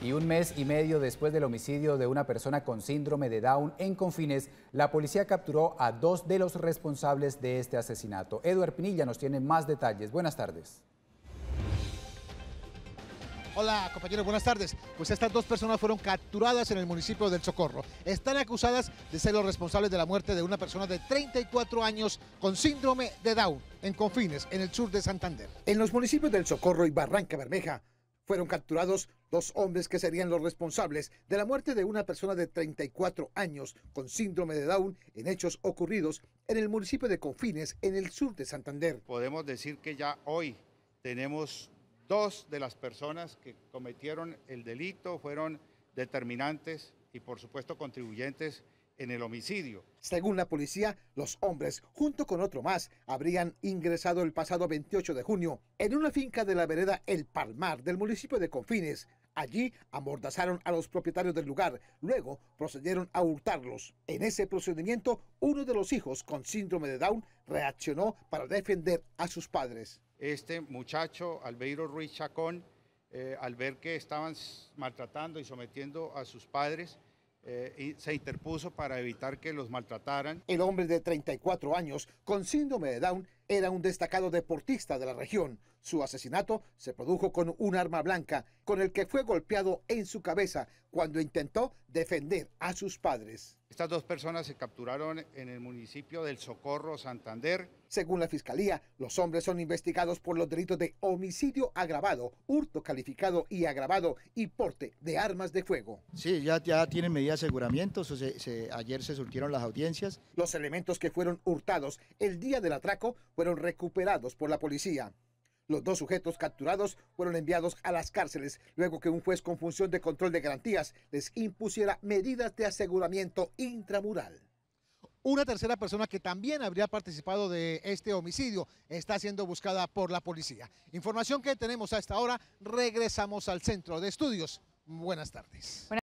Y un mes y medio después del homicidio de una persona con síndrome de Down en Confines, la policía capturó a dos de los responsables de este asesinato. Eduard Pinilla nos tiene más detalles. Buenas tardes. Hola compañeros, buenas tardes. Pues estas dos personas fueron capturadas en el municipio del Socorro. Están acusadas de ser los responsables de la muerte de una persona de 34 años con síndrome de Down en Confines, en el sur de Santander. En los municipios del Socorro y Barranca Bermeja fueron capturados dos hombres que serían los responsables de la muerte de una persona de 34 años con síndrome de Down en hechos ocurridos en el municipio de Confines, en el sur de Santander. Podemos decir que ya hoy tenemos dos de las personas que cometieron el delito, fueron determinantes y por supuesto contribuyentes en el homicidio. Según la policía, los hombres, junto con otro más, habrían ingresado el pasado 28 de junio en una finca de la vereda El Palmar del municipio de Confines, Allí amordazaron a los propietarios del lugar, luego procedieron a hurtarlos. En ese procedimiento, uno de los hijos con síndrome de Down reaccionó para defender a sus padres. Este muchacho, Albeiro Ruiz Chacón, eh, al ver que estaban maltratando y sometiendo a sus padres, eh, se interpuso para evitar que los maltrataran. El hombre de 34 años, con síndrome de Down, era un destacado deportista de la región. Su asesinato se produjo con un arma blanca, con el que fue golpeado en su cabeza cuando intentó defender a sus padres. Estas dos personas se capturaron en el municipio del Socorro, Santander. Según la fiscalía, los hombres son investigados por los delitos de homicidio agravado, hurto calificado y agravado y porte de armas de fuego. Sí, ya, ya tienen medidas de aseguramiento. ayer se surtieron las audiencias. Los elementos que fueron hurtados el día del atraco fueron recuperados por la policía. Los dos sujetos capturados fueron enviados a las cárceles luego que un juez con función de control de garantías les impusiera medidas de aseguramiento intramural. Una tercera persona que también habría participado de este homicidio está siendo buscada por la policía. Información que tenemos esta hora Regresamos al centro de estudios. Buenas tardes.